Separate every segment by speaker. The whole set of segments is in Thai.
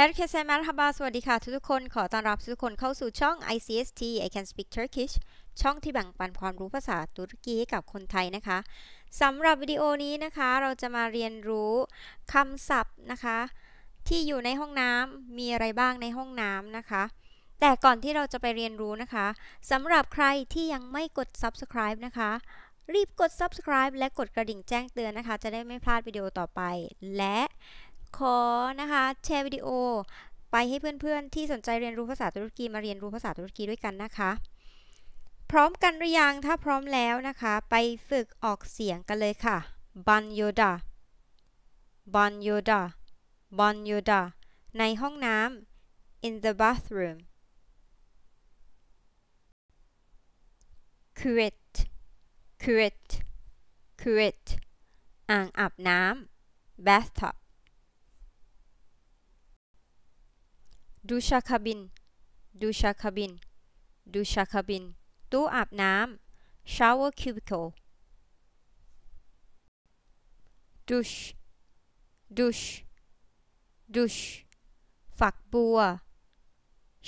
Speaker 1: Herkese merhaba สวัสดีค่ะทุกๆคน ขอต้อนรับทุกคนเข้าสู่ช่อง ICST I Can Speak Turkish ช่องที่แบ่งปันความรู้ภาษาตุรกีให้กับคนไทยนะคะ สำหรับวิดีโอนี้นะคะ เราจะมาเรียนรู้คำศัพท์นะคะ ที่อยู่ในห้องน้ำ มีอะไรบ้างในห้องน้ำนะคะ แต่ก่อนที่เราจะไปเรียนรู้นะคะ สำหรับใครที่ยังไม่กด subscribe นะคะ รีบกด subscribe และกดกระดิ่งแจ้งเตือนนะคะ จะได้ไม่พลาดวิดีโอต่อไป และขอนะคะ แชร์วิดีโอไปให้เพื่อนๆที่สนใจเรียนรู้ภาษาตุรกีมาเรียนรู้ภาษาตุรกีด้วยกันนะคะ พร้อมกันหรือยัง ถ้าพร้อมแล้วนะคะ ไปฝึกออกเสียงกันเลยค่ะบันโยดาบันโยดาบันโยดา ในห้องน้ำ in the bathroom ค u v e t kuvet k u v t อ่างอาบน้ำ bathtub ดูชาคาบินดูชาคาบินดูชาคาบิน ตู้อาบน้ำ shower cubicle ดูชดูชดูชฝักบัว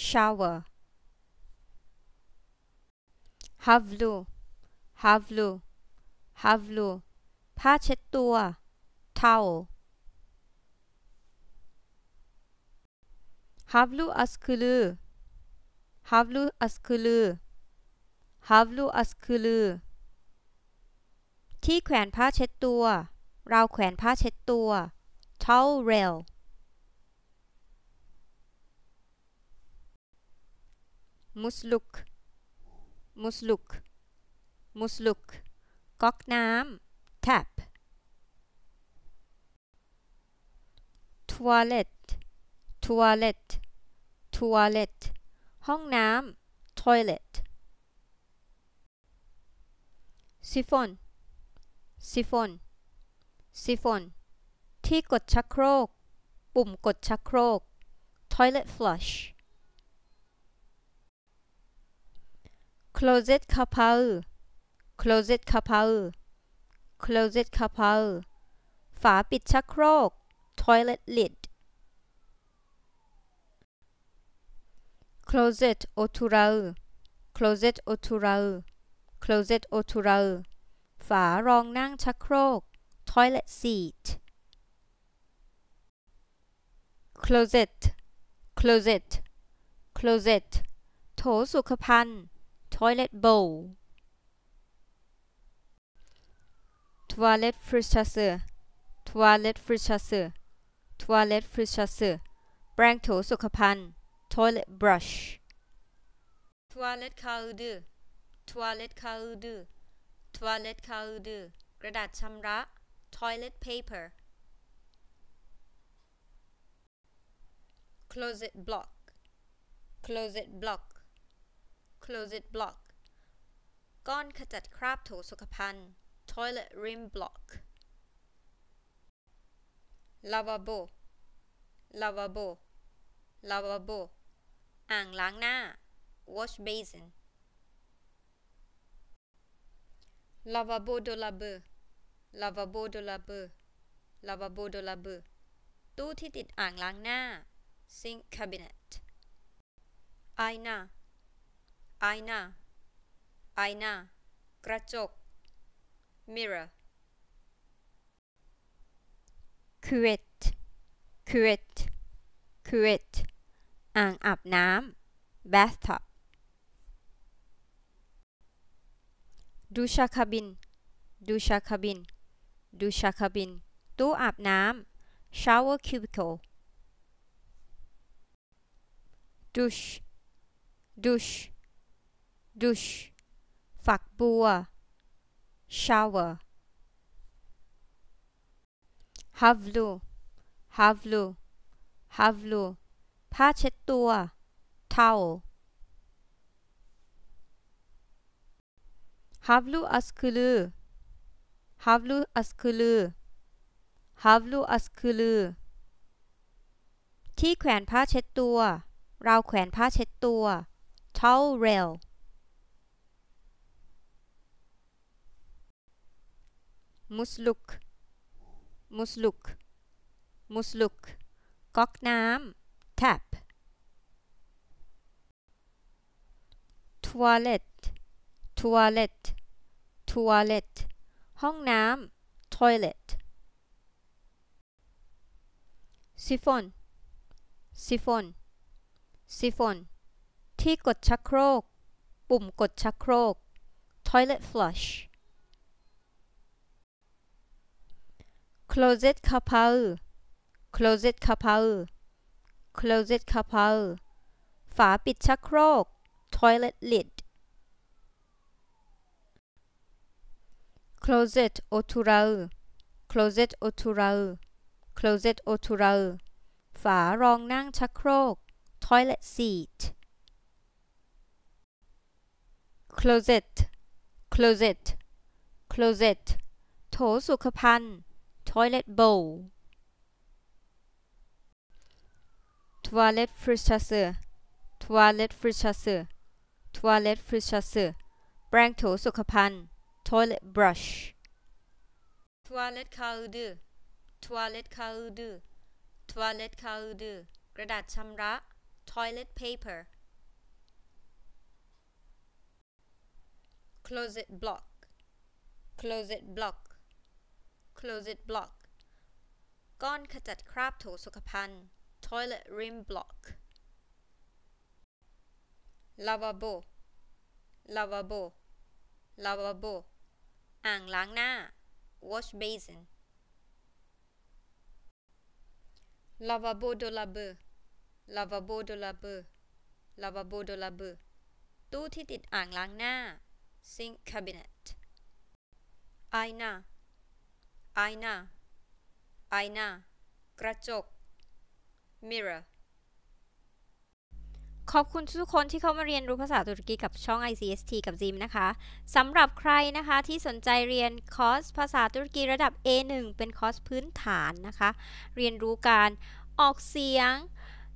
Speaker 1: shower havlu havlu havlu ผ้าเช็ดตัว towel havlu askılı havlu askılı havlu askılı ที่แขวนผ้าเช็ดตัว เราแขวนผ้าเช็ดตัว towel มุสลุก มุสลุก มุสลุกก๊อกน้ำ tap toilet toilet toilet ห้องน้ำ toilet siphon siphon siphon ที่กดชักโครก ปุ่มกดชักโครก toilet flush closet ค a p a u closet ค a p a u closet ค a p a u ฝาปิดชักโครก toilet lid closet oturau closet oturau closet oturau ฝารองนั่งชักโครก toilet seat closet closet closet โถสุขภัณฑ์ toilet bowl toilet f l u s h a s s e toilet f l u s h a s s e toilet f l u s h a s s e แปรงโถสุขภัณฑ์ toilet brush toilet คาดู toilet คาดู toilet คาดูกระดาษชำระ toilet paper closet block closet block closet block ก้อนขจัดคราบโถสุขภัณฑ์ toilet rim block lavabo lavabo lavabo อ่างล้างหน้า wash basin lavabo de la b e lavabo de la b e lavabo de la b e ตู้ที่ติดอ่างล้างหน้า sink cabinet ไอหน้าไอหน้าไอหน้ากระจก mirror cuvette cuvette cuvette อ่างอาบน้ำ bathtub ดูชาคาบิน ดูชาคาบิน ดูชาคาบินตู้อาบน้ำ shower cubicle ดูชดูชดูชฝักบัว shower ฮัฟลูฮัฟลูฮัฟลูผ้าเช็ดตัว towel havlu askılı havlu askılı havlu askılı ที่แขวนผ้าเช็ดตัวราวแขวนผ้าเช็ดตัว towel musluk musluk musluk ก๊อกน้ำ tap toilet toilet toilet ห้องน้ำ toilet siphon siphon siphon ที่กดชักโครก ปุ่มกดชักโครก toilet flush closet ขระเปา closet ขระเปา closet c o u p l ฝาปิดชักโครก toilet lid closet otural closet otural closet otural ฝารองนั่งชักโครก toilet seat closet closet closet โถสุขภัณฑ์ toilet bowl ทัวเล็ตฟริชัสเซอทัวเล็ตฟริชัสเซอทัวเล็ตฟริชัสเซอแปรงถูสุขภัณฑ์ทัวเล็ตบรัชทัวเล็ตคาอูดอทัวเล็ตคาอูดอทัวเล็ตคาอูดอกระดาษชำระทัวเล็ตเพเปอร์คลอสเซ็ตบล็อกคลอสเซ็ตบล็อกคลอสเซตบล็อกก้อนขจัดคราบถูสุขภัณฑ์ toilet rim block lavabo lavabo lavabo อ่างล้างหน้า
Speaker 2: wash basin
Speaker 1: lavabo de la b e lavabo de la b e lavabo de la b e ตู้ที่ติดอ่างล้างหน้า sink cabinet ไอ n น a าไอ a น n าไอนากระจก mirror ขอบคุณทุกคนที่เข้ามาเรียนรู้ภาษาตุรกีกับช่อง ICST กับ Zim นะคะสำหรับใครนะคะที่สนใจเรียนคอร์สภาษาตุรกีระดับ A1 เป็นคอร์สพื้นฐานนะคะ เรียนรู้การออกเสียง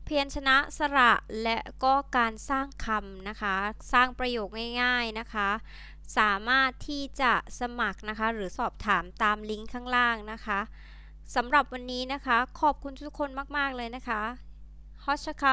Speaker 1: เพียนชนะสระ และก็การสร้างคำนะคะ สร้างประโยคง่าย ๆนะคะ สามารถที่จะสมัครนะคะหรือสอบถามตามลิงก์ข้างล่างนะคะสำหรับวันนี้นะคะ ขอบคุณทุกคนมาก ๆ เลยนะคะฮอชเชคา